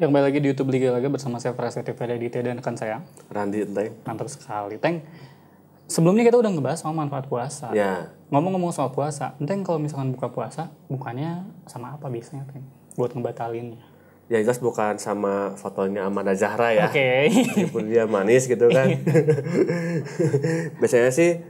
Yang kembali lagi di YouTube Liga Laga bersama saya Frasa Tifedadite dan rekan saya. Randi Teng. Mantap sekali. Teng, sebelumnya kita udah ngebahas soal manfaat puasa. Ya. Ngomong-ngomong soal puasa, Teng kalau misalkan buka puasa, bukannya sama apa biasanya Teng? Buat ngebatalinnya. Ya jelas bukan sama fotonya Amanda Zahra ya. Oke. Okay. Meskipun dia manis gitu kan. Iya. biasanya sih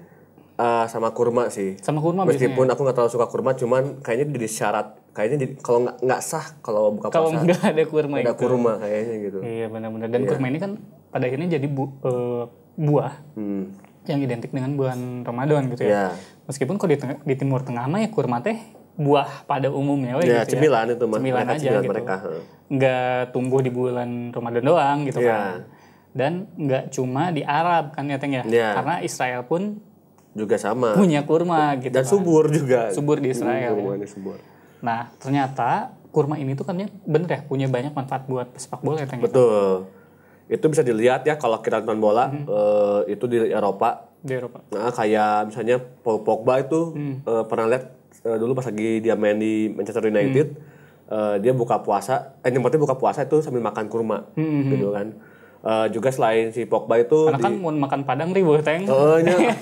uh, sama kurma sih. Sama kurma Meskipun biasanya. aku nggak terlalu suka kurma, cuman kayaknya jadi syarat kayaknya kalau nggak nggak sah kalau buka puasa. Kalau nggak ada kurma ada gitu. kurma kayaknya gitu. Iya benar-benar dan iya. kurma ini kan pada akhirnya jadi bu, uh, buah. Hmm. Yang identik dengan bulan Ramadan gitu ya. Yeah. Meskipun kalau di, di Timur Tengah mah ya kurma teh buah pada umumnya iya, gitu ya, cemilan itu mah. Cemilan mereka, aja cemilan gitu. mereka. Nggak tumbuh di bulan Ramadan doang gitu yeah. kan. Dan nggak cuma di Arab kan ya Teng ya. Yeah. Karena Israel pun juga sama punya kurma gitu dan kan. subur juga subur di Israel hmm, ya. subur. nah ternyata kurma ini tuh kan ya, bener ya punya banyak manfaat buat sepak bola ya, ya betul itu bisa dilihat ya kalau kita nonton bola hmm. uh, itu di Eropa di Eropa nah kayak misalnya Paul Pogba itu hmm. uh, pernah lihat uh, dulu pas lagi dia main di Manchester hmm. United hmm. uh, dia buka puasa eh tempatnya buka puasa itu sambil makan kurma hmm. hmm, hmm. gitu kan Uh, juga selain si Pogba itu Karena di... kan mau makan padang ribu teng Oh iya.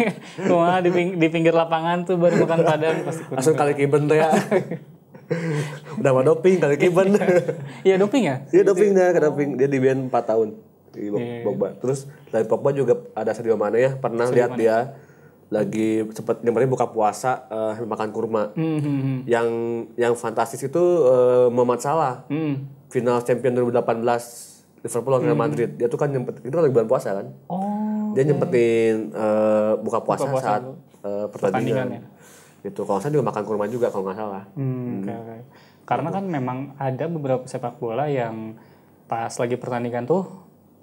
Cuma di, ping di pinggir lapangan tuh baru makan padang pasti. Asal kali kiben tuh ya. Udah mau doping kali kiben. Iya doping ya? Iya doping ya, ke doping. Dia di ban 4 tahun di iya. Pogba. Yeah. Terus dari Pogba juga ada Sadio Mane ya, pernah Sadio lihat Mane. dia lagi sempat kemarin buka puasa uh, makan kurma. Mm -hmm. Yang yang fantastis itu uh, eh, Muhammad Salah. Mm. Final Champion 2018 Liverpool lawan Real hmm. Madrid. Dia tuh kan nyempet itu kan lagi bulan puasa kan. Oh. Dia okay. nyempetin uh, buka puasa, buka puasa saat uh, pertandingan. pertandingan ya? Itu kalau saya juga makan kurma juga kalau nggak salah. Hmm, hmm. Okay, okay. Karena kan memang ada beberapa sepak bola yang pas lagi pertandingan tuh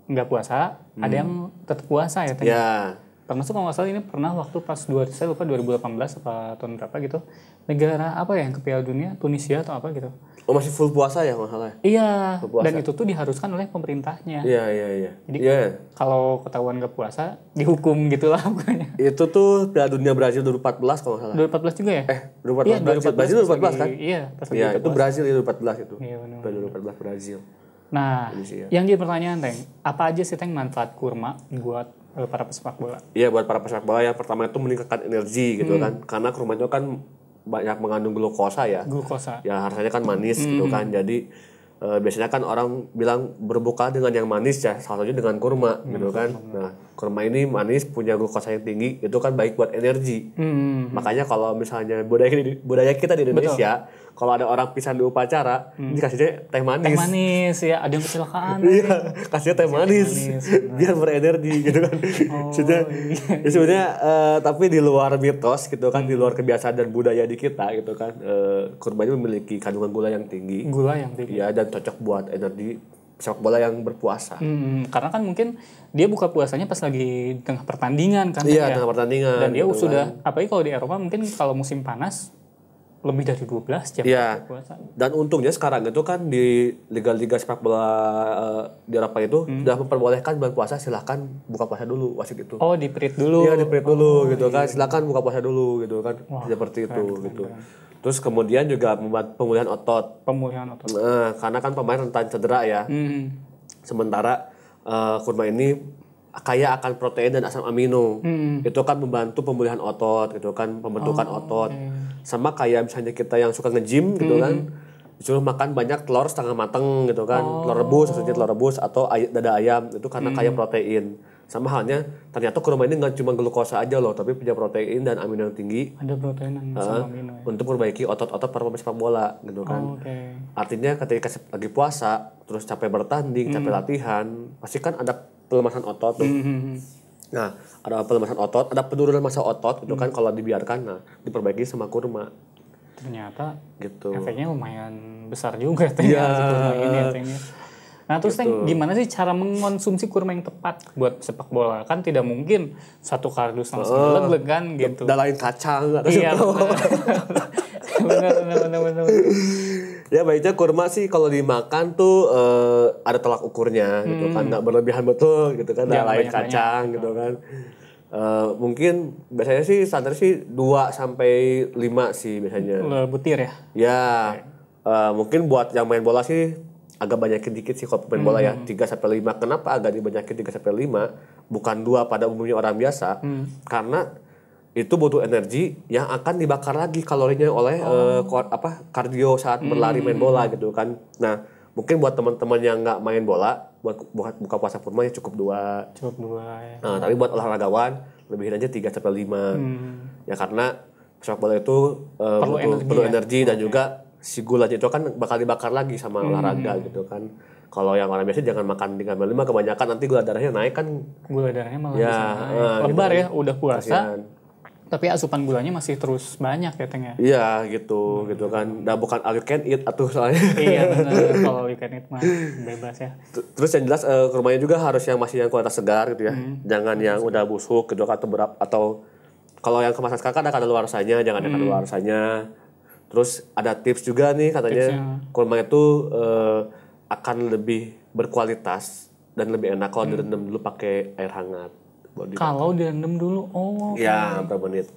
nggak puasa, hmm. ada yang tetap puasa ya tadi. Iya. Yeah. Termasuk kalau nggak salah ini pernah waktu pas dua, saya lupa 2018 apa tahun berapa gitu, negara apa ya yang ke Piala Dunia, Tunisia atau apa gitu Oh masih full puasa ya masalahnya? Iya. Dan itu tuh diharuskan oleh pemerintahnya. Iya iya iya. Jadi yeah. kalau ketahuan gak puasa dihukum gitulah pokoknya. Itu tuh Piala Dunia Brazil 2014 kalau salah. 2014 juga ya? Eh 2014. Iya, 2014, Brazil 2014, belas kan? Iya. Pas iya itu dua Brazil itu 2014 itu. Iya benar. 2014 Brazil. Nah, Indonesia. Ya. yang jadi pertanyaan Teng, apa aja sih Teng manfaat kurma buat eh, para pesepak bola? Iya buat para pesepak bola ya pertama itu meningkatkan energi gitu hmm. kan karena kurma itu kan banyak mengandung glukosa ya. Glukosa. Ya harusnya kan manis hmm. gitu kan. Jadi e, biasanya kan orang bilang berbuka dengan yang manis ya salah satunya dengan kurma hmm, gitu kan nah kurma ini manis punya glukosa yang tinggi itu kan baik buat energi hmm, makanya kalau misalnya budaya budaya kita di Indonesia kalau ada orang pisah di upacara hmm. dikasihnya teh manis teh manis ya ada yang kecelakaan iya kasihnya teh manis, manis biar berenergi gitu kan oh, iya. Ya sebenarnya uh, tapi di luar mitos gitu kan hmm. di luar kebiasaan dan budaya di kita gitu kan uh, kurma ini memiliki kandungan gula yang tinggi gula yang tinggi iya dan dan cocok buat energi sepak bola yang berpuasa. Hmm, karena kan mungkin dia buka puasanya pas lagi tengah pertandingan kan. Iya, ya. tengah pertandingan. Dan dia gitu sudah kan. apalagi kalau di Eropa mungkin kalau musim panas lebih dari 12 jam ya. puasa. Dan untungnya sekarang itu kan di liga-liga sepak bola eh, di Eropa itu hmm. sudah memperbolehkan bulan puasa silahkan buka puasa dulu wasit itu. Oh, di dulu. Iya, di oh, dulu gitu kan. iya. kan. Silahkan buka puasa dulu gitu kan. Wah, Seperti keren, itu keren, gitu. Keren. Terus kemudian juga membuat pemulihan otot. Pemulihan otot. Nah, karena kan pemain rentan cedera ya. Hmm. Sementara uh, kurma ini kaya akan protein dan asam amino. Hmm. Itu kan membantu pemulihan otot itu kan, pembentukan oh, otot. Okay. Sama kayak misalnya kita yang suka nge-gym gitu hmm. kan disuruh makan banyak telur setengah mateng gitu kan oh. telur rebus telur rebus atau ay dada ayam itu karena hmm. kaya protein sama halnya, ternyata kurma ini nggak cuma glukosa aja loh, tapi punya protein dan amino yang tinggi. Ada protein dan uh, amino. Ya. Untuk memperbaiki otot-otot para pemain sepak bola, gitu kan. Oh, okay. Artinya ketika lagi puasa, terus capek bertanding, mm. capek hmm. latihan, pasti kan ada pelemasan otot tuh. Mm -hmm. Nah, ada pelemasan otot, ada penurunan masa otot, gitu mm. kan kalau dibiarkan, nah diperbaiki sama kurma ternyata gitu efeknya lumayan besar juga ternyata ya. Iya. ini ternyata. Nah terus gitu. gimana sih cara mengonsumsi kurma yang tepat buat sepak bola? Kan tidak mungkin satu kardus langsung uh, kan gitu. Dalain kacang. Kan. Iya benar, benar, benar, benar. Ya baiknya kurma sih kalau dimakan tuh uh, ada telak ukurnya hmm. gitu kan. Hmm. Nggak berlebihan betul gitu kan. Iya, Dalain kacang banyak. gitu kan. Uh, mungkin biasanya sih standar sih 2 sampai 5 sih biasanya. Butir ya? Ya. Okay. Uh, eh, mungkin buat yang main bola sih agak banyakin dikit sih kalau pemain bola ya hmm. tiga sampai lima Kenapa agak dibanyakin tiga sampai lima bukan dua pada umumnya orang biasa? Hmm. Karena itu butuh energi yang akan dibakar lagi kalorinya oleh oh. uh, apa kardio saat hmm. berlari main bola gitu kan. Nah, mungkin buat teman-teman yang nggak main bola buat buka puasa pun ya cukup dua. Cukup dua ya. Nah, tapi buat olahragawan lebih aja tiga sampai lima hmm. Ya karena sepak bola itu uh, perlu, butuh, energi, perlu ya? energi dan okay. juga si gula itu kan bakal dibakar lagi sama hmm. olahraga gitu kan kalau yang orang biasa jangan makan lima kebanyakan nanti gula darahnya naik kan gula darahnya malah ya, bisa naik. Eh, lebar gitu. ya udah puasa Kasian. tapi asupan gulanya masih terus banyak ya tengah ya? iya gitu hmm. gitu kan nah bukan all you can eat atau soalnya iya benar kalau all you can eat mah bebas ya terus yang jelas uh, rumahnya juga harus yang masih yang kualitas segar gitu ya hmm. jangan yang udah busuk gitu atau berap atau kalau yang kemasan sekarang kan ada sahnya, jangan hmm. ada sahnya. Terus ada tips juga nih katanya Tipsnya. kurma itu uh, akan lebih berkualitas dan lebih enak kalau hmm. direndam dulu pakai air hangat. Kalau direndam dulu, oh. Ya, okay. menit.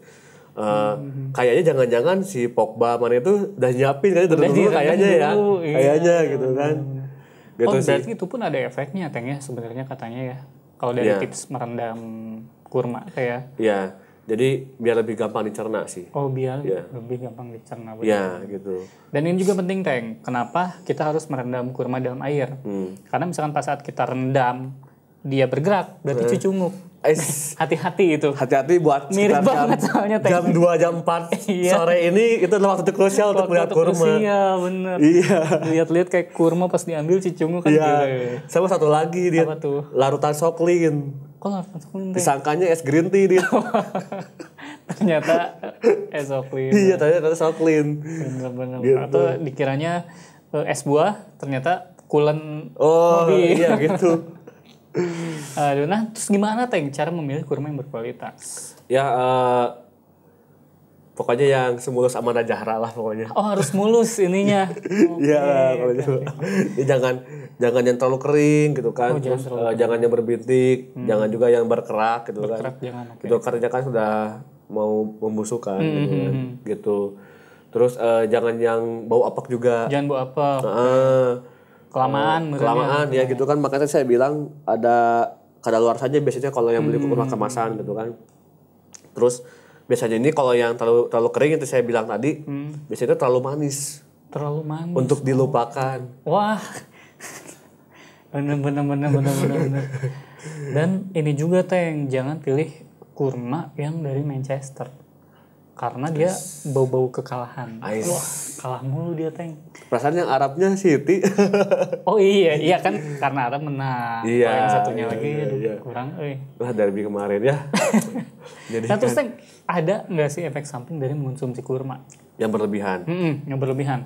Uh, hmm. Kayaknya jangan-jangan si Pogba mana itu udah nyiapin kan direndam dulu kayaknya ya. Iya. gitu kan. Oh, gitu oh, sih. itu pun ada efeknya Teng ya, sebenarnya katanya ya. Kalau dari yeah. tips merendam kurma kayak. Iya. Yeah jadi biar lebih gampang dicerna sih. Oh biar yeah. lebih gampang dicerna. Iya Ya gitu. Dan ini juga penting Teng. Kenapa kita harus merendam kurma dalam air? Hmm. Karena misalkan pas saat kita rendam dia bergerak berarti eh. cucunguk. hati-hati itu. Hati-hati buat mirip banget jam, soalnya jam 2 jam 4 iya. sore ini itu adalah waktu krusial untuk melihat kurma. Iya, bener Iya. Lihat-lihat kayak kurma pas diambil cicungu kan iya. Gila. Gitu. Sama satu lagi dia. Apa tuh? Larutan soklin. Kok larutan soklin? Disangkanya es green tea dia. ternyata es soklin. Iya, ternyata es soklin. bener-bener Gitu. Atau dikiranya eh, es buah, ternyata kulen oh, mobil. iya gitu. Aduh, nah terus gimana Teng cara memilih kurma yang berkualitas? Ya uh, pokoknya yang semulus amanah jahra lah pokoknya. Oh harus mulus ininya. Iya kalau gitu. okay, ya, jangan jangan yang terlalu kering gitu kan. Oh, terus, jangan, uh, jangan yang berbintik, hmm. jangan juga yang berkerak gitu kan. berkerak, kan. Jangan, okay. Itu karena kan sudah mau membusuk kan hmm, gitu. Hmm. Kan. hmm, hmm. gitu. Terus uh, jangan yang bau apak juga. Jangan bau apak. Uh, okay kelamaan oh, kelamaan ya gitu kan makanya saya bilang ada kada luar saja biasanya kalau yang beli hmm. rumah kemasan gitu kan terus biasanya ini kalau yang terlalu terlalu kering itu saya bilang tadi hmm. biasanya terlalu manis terlalu manis untuk dilupakan wah bener bener bener bener bener, bener. dan ini juga teng jangan pilih kurma yang dari Manchester karena dia bau-bau kekalahan. Ais. Wah, kalah mulu dia, Teng. Perasaan yang Arabnya City. oh iya, iya kan karena Arab menang. Iya. Yang satunya iya, lagi iya, aduh, iya. kurang euy. Lah derby kemarin ya. Jadi nah, kan terus, Teng, ada nggak sih efek samping dari mengonsumsi kurma? Yang berlebihan. Mm -mm, yang berlebihan.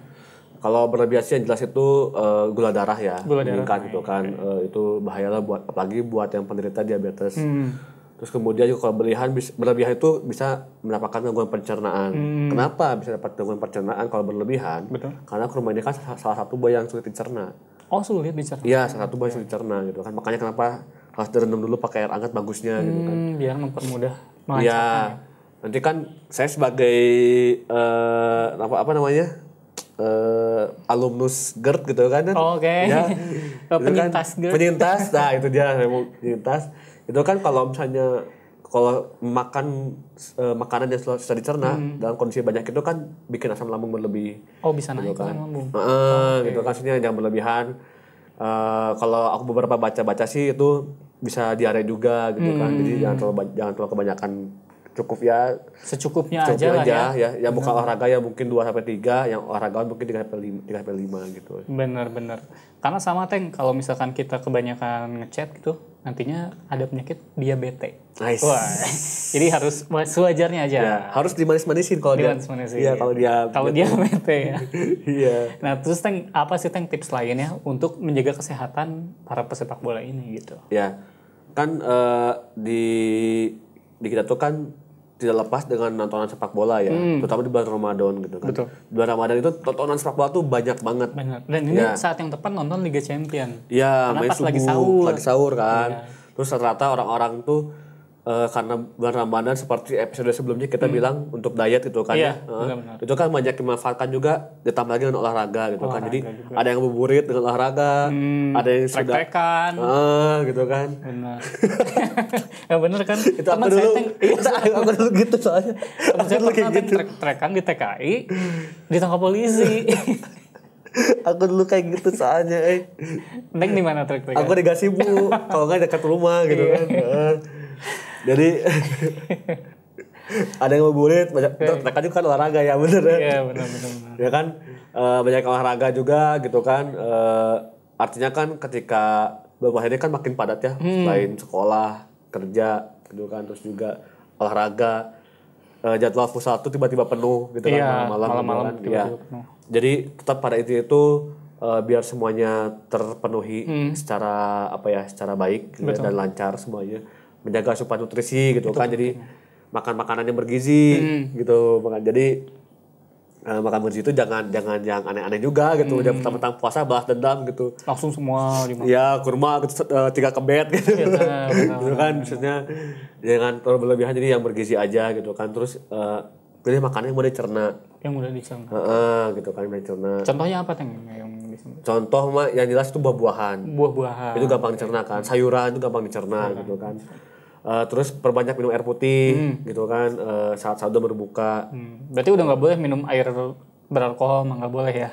Kalau berlebihan sih yang jelas itu uh, gula darah ya, gula darah, meningkat gitu kan. Okay. Uh, eh, itu bahaya lah buat apalagi buat yang penderita diabetes. Hmm Terus kemudian juga kalau berlebihan, berlebihan itu bisa mendapatkan gangguan pencernaan. Hmm. Kenapa bisa dapat gangguan pencernaan kalau berlebihan? Betul. Karena kurma ini kan salah satu buah yang sulit dicerna. Oh sulit dicerna? Iya salah satu buah yang sulit dicerna gitu kan. Makanya kenapa harus direndam dulu pakai air hangat bagusnya hmm, gitu kan. Hmm, biar mempermudah. Iya. Ya. Nanti kan saya sebagai uh, apa apa namanya uh, alumnus GERD gitu kan. Oke. Okay. Ya, oh, kan penyintas kan, GERD. Penyintas, nah itu dia penyintas itu kan kalau misalnya kalau makan uh, makanan yang sudah dicerna hmm. dalam kondisi banyak itu kan bikin asam lambung berlebih. Oh bisa gitu naik kan. asam lambung. Uh, oh, okay. Gitu kan sini jangan berlebihan. Uh, kalau aku beberapa baca-baca sih itu bisa diare juga gitu hmm. kan. Jadi jangan terlalu jangan terlalu kebanyakan cukup ya secukupnya, cukup aja, aja lah ya. ya. ya bukan olahraga ya mungkin 2 sampai 3, yang olahragaan mungkin 3 sampai 5, 3 sampai 5 gitu. Benar benar. Karena sama Teng, kalau misalkan kita kebanyakan ngechat gitu, nantinya ada penyakit diabetes. Nice. Wah, jadi harus sewajarnya aja. Ya, harus dimanis-manisin kalau dimanis dia. Iya, kalau dia kalau dia diabetes ya. Iya. nah, terus teng apa sih teng tips lainnya untuk menjaga kesehatan para pesepak bola ini gitu? Ya. Kan uh, di di kita tuh kan tidak lepas dengan nontonan sepak bola ya, hmm. terutama di bulan Ramadan gitu kan. Betul. Bulan Ramadan itu tontonan sepak bola tuh banyak banget. Banyak. Dan ini ya. saat yang tepat nonton Liga Champion. Iya, main pas subuh, lagi sahur. Lagi sahur kan. Ya. Terus rata-rata orang-orang tuh uh, karena bulan Ramadan seperti episode sebelumnya kita hmm. bilang untuk diet gitu kan iya, ya. Uh, eh, benar -benar. Itu kan banyak dimanfaatkan juga ditambah lagi dengan olahraga gitu olahraga kan. Jadi juga. ada yang berburit dengan olahraga, hmm, ada yang sudah uh, gitu kan. Benar. ya benar kan. itu Teman saya dulu. Iya, aku dulu gitu soalnya. Teman saya dulu gitu. Trek trekan di TKI ditangkap polisi. aku dulu kayak gitu soalnya eh. Neng di mana trek Aku di Gasibu, kalau nggak dekat rumah gitu kan. Iya. Jadi ada yang bulit banyak mereka iya. juga kan olahraga ya bener ya yeah, bener bener, bener. ya kan eh, banyak olahraga juga gitu kan eh, artinya kan ketika beberapa hari kan makin padat ya hmm. selain sekolah kerja gitu kan terus juga olahraga eh, jadwal futsal tuh tiba-tiba penuh gitu kan iya, malam-malam malam-malam gitu kan. tiba-tiba ya. penuh jadi tetap pada itu itu uh, eh, biar semuanya terpenuhi hmm. secara apa ya secara baik ya, Betul. dan lancar semuanya menjaga asupan nutrisi gitu itu kan jadi makan makanan yang bergizi hmm. gitu makan jadi Nah, makan bergizi itu jangan jangan yang aneh-aneh juga gitu hmm. udah tentang puasa bahas dendam gitu langsung semua dimakan ya kurma gitu, eh, tiga kebet gitu ya, gitu kan maksudnya jangan terlalu berlebihan jadi yang bergizi aja gitu kan terus uh, pilih makanan yang mudah dicerna yang udah dicerna. Heeh, gitu kan udah dicerna. Contohnya apa teng yang dicerna? Contoh mah yang jelas itu buah-buahan. Buah-buahan. Itu gampang dicerna kan. Hmm. Sayuran itu gampang dicerna Sayuran. gitu kan. Uh, terus perbanyak minum air putih hmm. gitu kan uh, saat sahur berbuka. Hmm. Berarti udah nggak boleh minum air beralkohol mah nggak boleh ya?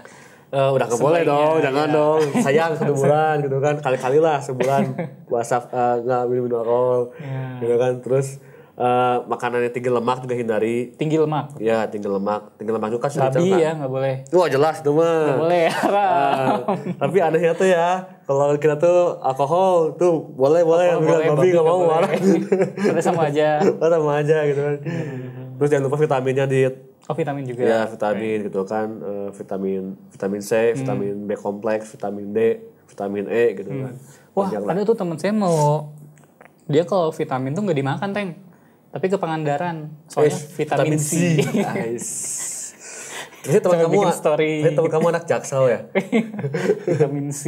Uh, udah nggak boleh dong, jangan iya. dong. Sayang satu bulan gitu kan, kali-kali lah sebulan puasa nggak uh, minum alkohol, ya. gitu kan. Terus makanan eh, makanannya tinggi lemak juga hindari. Tinggi lemak. Ya, tinggi lemak. Tinggi lemak juga sudah Babi ya, nggak boleh. Wah, jelas itu mah. Nggak boleh. uh, tapi anehnya tuh ya, kalau kita tuh alkohol tuh boleh boleh, alkohol, boleh babi nggak mau marah. Karena sama aja. sama aja gitu kan. Hmm. Terus jangan lupa vitaminnya di Oh vitamin juga. Ya vitamin okay. gitu kan, uh, vitamin vitamin C, hmm. vitamin B kompleks, vitamin D, vitamin E gitu hmm. kan. Wah, ada tuh temen saya mau dia kalau vitamin tuh nggak dimakan, Teng tapi ke Pangandaran soalnya Eish, vitamin, vitamin C. C. Terus teman kamu story. teman kamu anak Jaksel ya? vitamin C.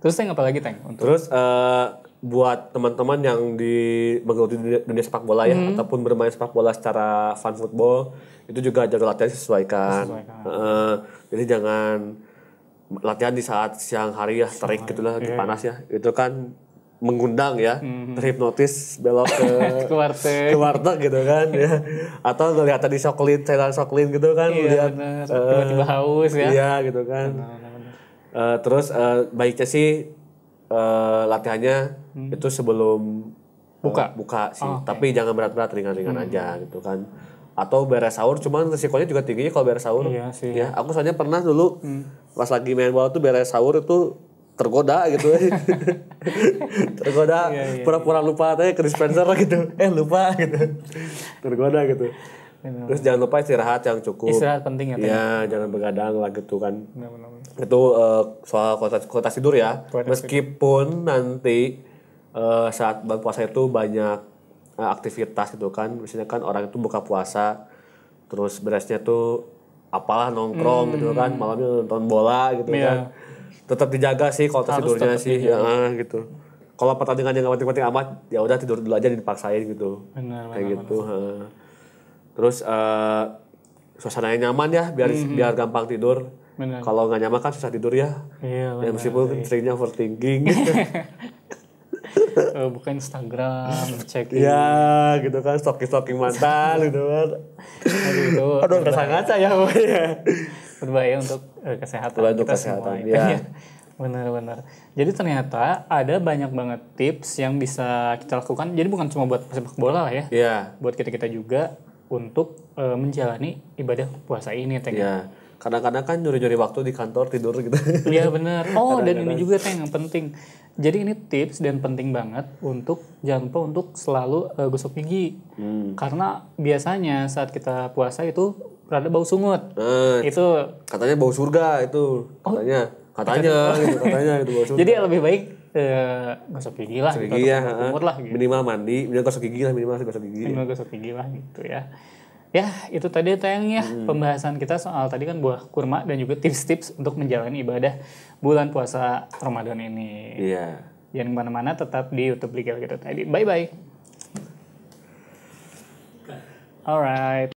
Terus Teng apa lagi Teng? Untuk... Terus uh, buat teman-teman yang di menggeluti dunia, dunia sepak bola ya hmm. ataupun bermain sepak bola secara fun football itu juga jadwal latihan sesuaikan. sesuaikan. Uh, jadi jangan latihan di saat siang hari ya terik gitulah yeah. panas iya, ya. Iya. Itu kan mengundang ya hmm. terhipnotis belok ke, ke warteg ke warteg gitu kan ya atau ngelihat di soklin cairan soklin gitu kan iya, lihat tiba-tiba uh, haus ya iya gitu kan Uh, terus uh, baiknya sih uh, latihannya hmm. itu sebelum buka uh, buka sih oh, okay. tapi jangan berat-berat ringan-ringan hmm. aja gitu kan atau beres sahur cuman resikonya juga tingginya kalau beres sahur iya sih ya aku soalnya pernah dulu hmm. pas lagi main bola tuh beres sahur itu tergoda gitu tergoda iya, iya, pura-pura yeah. lupa teh ke dispenser gitu eh lupa gitu tergoda gitu benar, terus jangan lupa istirahat yang cukup istirahat penting ya ya jangan begadang lah gitu kan benar, itu uh, soal kota kota tidur ya meskipun nanti uh, saat bulan puasa itu banyak uh, aktivitas gitu kan misalnya kan orang itu buka puasa terus beresnya tuh apalah nongkrong hmm. gitu kan hmm. malamnya nonton bola gitu yeah. kan tetap dijaga sih kalau tidurnya sih ya, gitu kalau pertandingannya nggak penting-penting amat ya udah tidur dulu aja dipaksain gitu benar, kayak benar, gitu benar. terus uh, eh, yang nyaman ya biar mm -hmm. biar gampang tidur kalau nggak nyaman kan susah tidur ya iya, ya meskipun iya. seringnya overthinking uh, oh, buka Instagram, cek ya gitu kan, stalking stalking mantan gitu kan. Aduh, itu, aduh ngaca ya pokoknya berbahaya untuk eh, kesehatan berbahaya untuk kita kesehatan, semua. Ya. Iya. Benar-benar. Jadi ternyata ada banyak banget tips yang bisa kita lakukan. Jadi bukan cuma buat sepak bola lah ya. Iya. Buat kita-kita juga untuk uh, menjalani ibadah puasa ini, Teng. Iya. Kadang-kadang kan nyuri-nyuri waktu di kantor tidur gitu. Iya benar. Oh, Kadang -kadang. dan ini juga Teng yang penting. Jadi ini tips dan penting banget untuk jangan lupa untuk selalu uh, gosok gigi. Hmm. Karena biasanya saat kita puasa itu rada bau sungut. Nah, itu katanya bau surga itu oh. katanya. Oh. Katanya, katanya gitu, katanya itu bau surga. Jadi lebih baik eh gosok gigi lah gosok gitu, gigi ya, lah gitu. minimal mandi minimal gosok gigi lah minimal gosok gigi minimal gosok gigi lah gitu ya ya itu tadi tayangnya ya. hmm. pembahasan kita soal tadi kan buah kurma dan juga tips-tips untuk menjalani ibadah bulan puasa Ramadan ini iya yeah. jangan kemana-mana tetap di YouTube Legal kita tadi bye bye alright